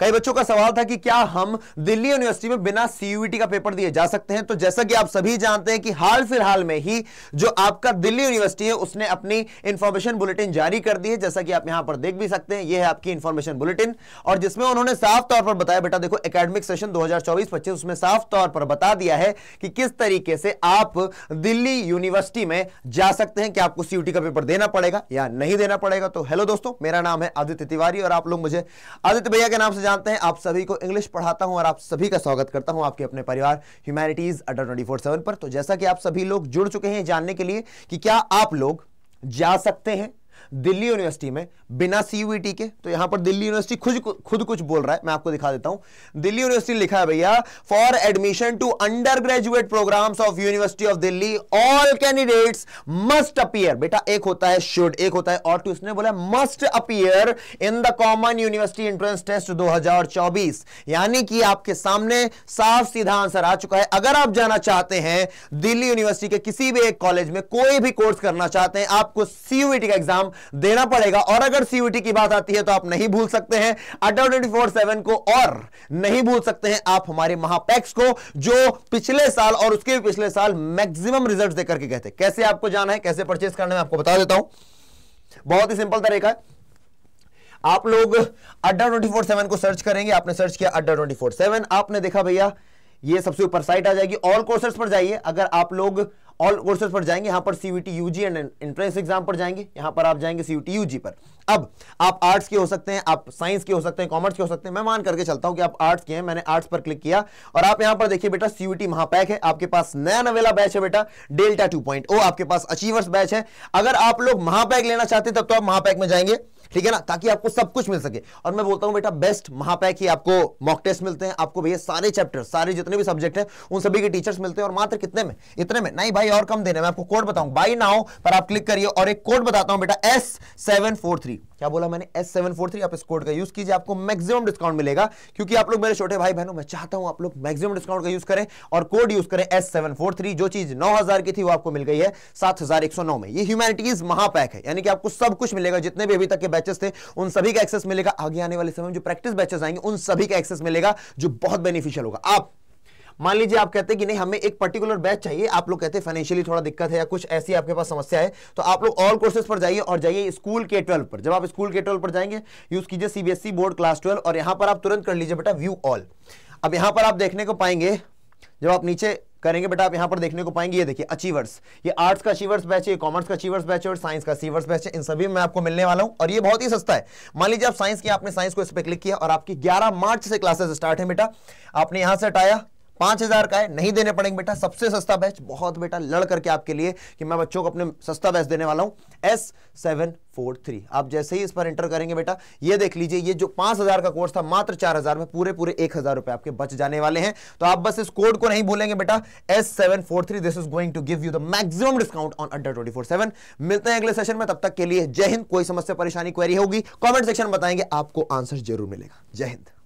कई बच्चों का सवाल था कि क्या हम दिल्ली यूनिवर्सिटी में बिना सीयूटी e का पेपर दिए जा सकते हैं तो जैसा कि आप सभी जानते हैं कि हाल फिलहाल में ही जो आपका दिल्ली यूनिवर्सिटी है उसने अपनी इंफॉर्मेशन बुलेटिन जारी कर दी है जैसा कि आप यहां पर देख भी सकते हैं यह है आपकी इंफॉर्मेशन बुलेटिन और जिसमें उन्होंने साफ तौर पर बताया बेटा देखो अकेडमिक सेशन दो हजार उसमें साफ तौर पर बता दिया है कि किस तरीके से आप दिल्ली यूनिवर्सिटी में जा सकते हैं कि आपको सीयूटी e का पेपर देना पड़ेगा या नहीं देना पड़ेगा तो हेलो दोस्तों मेरा नाम है आदित्य तिवारी और आप लोग मुझे आदित्य भैया के नाम से जानते हैं आप सभी को इंग्लिश पढ़ाता हूं और आप सभी का स्वागत करता हूं आपके अपने परिवार humanities Adda twenty four seven पर तो जैसा कि आप सभी लोग जुड़ चुके हैं जानने के लिए कि क्या आप लोग जा सकते हैं दिल्ली यूनिवर्सिटी में बिना सीयूईटी e के तो यहां पर दिल्ली यूनिवर्सिटी खुद खुद कुछ बोल रहा है मैं आपको दिखा देता हूं दिल्ली यूनिवर्सिटी लिखा है भैया for admission to undergraduate program of university of Delhi all candidate must appear बेटा एक होता है शुड एक होता है और टू तो उसने बोला must appear in the common university entrance test दो यानी कि आपके सामने साफ सीधा आंसर आ चुका है अगर आप जाना चाहते हैं दिल्ली यूनिवर्सिटी के किसी भी एक कॉलेज में कोई भी कोर्स करना चाहते हैं आपको सीयूईटी e का एग्जाम देना पड़ेगा और अगर सीयूटी की बात आती है तो आप नहीं भूल सकते हैं अटल ट्वेंटी फोर सेवन को और नहीं भूल सकते हैं आप हमारे महापैक्स को जो पिछले साल और उसके भी पिछले साल मैक्सिमम रिजल्ट देकर के कहते कैसे आपको जाना है कैसे परचेस करना है आपको बता देता हूं बहुत ही सिंपल तरीका है आप लोग अड्डा ट्वेंटी फोर सेवन को सर्च करेंगे आपने सर्च किया अड्डा ट्वेंटी फोर सेवन आपने देखा भैया ये सबसे ऊपर साइट आ जाएगी ऑल कोर्सेज पर जाइए अगर आप लोग ऑल कोर्सेज पर जाएंगे यहां पर CVT UG and entrance exam पर जाएंगे यहां पर आप जाएंगे सीवीटी यूजी पर अब आप आर्ट्स के हो सकते हैं आप साइंस के हो सकते हैं कॉमर्स के हो सकते हैं मैं मान करके चलता हूं कि आप आर्ट्स के हैं मैंने आर्ट्स पर क्लिक किया और आप यहां पर देखिए बेटा सीयूटी महापैक है आपके पास नया नवेला बैच है बेटा डेल्टा टू oh आपके पास अचीवर्स बैच है अगर आप लोग महापैक लेना चाहते तब तो आप महापैक में जाएंगे ठीक है ना ताकि आपको सब कुछ मिल सके और मैं बोलता हूं बेटा बेस्ट महापैक ही आपको मॉक टेस्ट मिलते हैं आपको भैया सारे चैप्टर सारे जितने भी सब्जेक्ट हैं उन सभी के टीचर्स मिलते हैं और मात्र कितने में इतने में नहीं भाई और कम देने में आपको कोड बताऊँ बाई नाउ पर आप क्लिक करिए और एक कोड बताता हूँ बेटा एस सेवन फोर थ्री क्या बोला मैंने एस सेवन फोर थ्री आप इस कोड का यूज कीजिए आपको मैक्सिमम डिस्काउंट मिलेगा क्योंकि आप लोग मेरे छोटे भाई बहनों मैं चाहता हूं आप लोग मैक्सिमम डिस्काउंट का यूज करें और कोड यूज करें एस सेवन फोर थ्री जो चीज नौ हजार की थी वो आपको मिल गई है सात हजार एक सौ नौ में ये ह्यूमैनिटीज महापैक है यानी कि आपको सब कुछ मिलेगा जितने भी अभी तक के बैचेस थे उन सभी का एक्सेस मिलेगा आगे आने वाले समय में जो प्रैक्टिस बैचेस आएंगे उन सभी का एक्सेस मिलेगा जो बहुत बेनिफिशियल होगा आप मान लीजिए आप कहते हैं कि नहीं हमें एक पर्टिकुलर बैच चाहिए आप लोग कहते हैं फाइनेंशियली थोड़ा दिक्कत है या कुछ ऐसी आपके पास समस्या है तो आप लोग ऑल कोर्सेज पर जाइए और जाइए स्कूल के ट्वेल्व पर जब आप स्कूल के ट्वेल्व पर जाएंगे यूज कीजिए सीबीएसई बोर्ड क्लास ट्वेल्व और यहां पर आप तुरंत कर लीजिए बेटा व्यू ऑल अब यहां पर आप देखने को पाएंगे जब आप नीचे करेंगे बेटा आप यहाँ पर देखने को पाएंगे ये देखिए अचीवर्स ये आर्ट्स का अचीवर्स बैच है कॉमर्स का अचीवर्स बैच है और साइंस का अचीवर्स बैच है इन सभी में आपको मिलने वाला हूँ और ये बहुत ही सस्ता है मान लीजिए आप साइंस की आपने साइंस को इस पर क्लिक किया और आपकी ग्यारह मार्च से क्लासेस स्टार्ट है बेटा आपने यहां से हटाया पांच हजार का है नहीं देने पड़ेंगे बेटा सबसे सस्ता बैच बहुत बेटा लड़ करके आपके लिए कि मैं बच्चों को अपने सस्ता बैच देने वाला हूं एस सेवन फोर थ्री आप जैसे ही इस पर एंटर करेंगे बेटा ये देख लीजिए ये जो पांच हजार का कोर्स था मात्र चार हजार में पूरे पूरे एक हजार रुपए आपके बच जाने वाले हैं तो आप बस इस कोड को नहीं भूलेंगे बेटा S seven four three this is going to give you the maximum discount on under twenty four seven मिलते हैं अगले सेशन में तब तक के लिए जय हिंद कोई समस्या परेशानी क्वेरी होगी कॉमेंट सेक्शन में बताएंगे आपको आंसर जरूर मिलेगा जय हिंद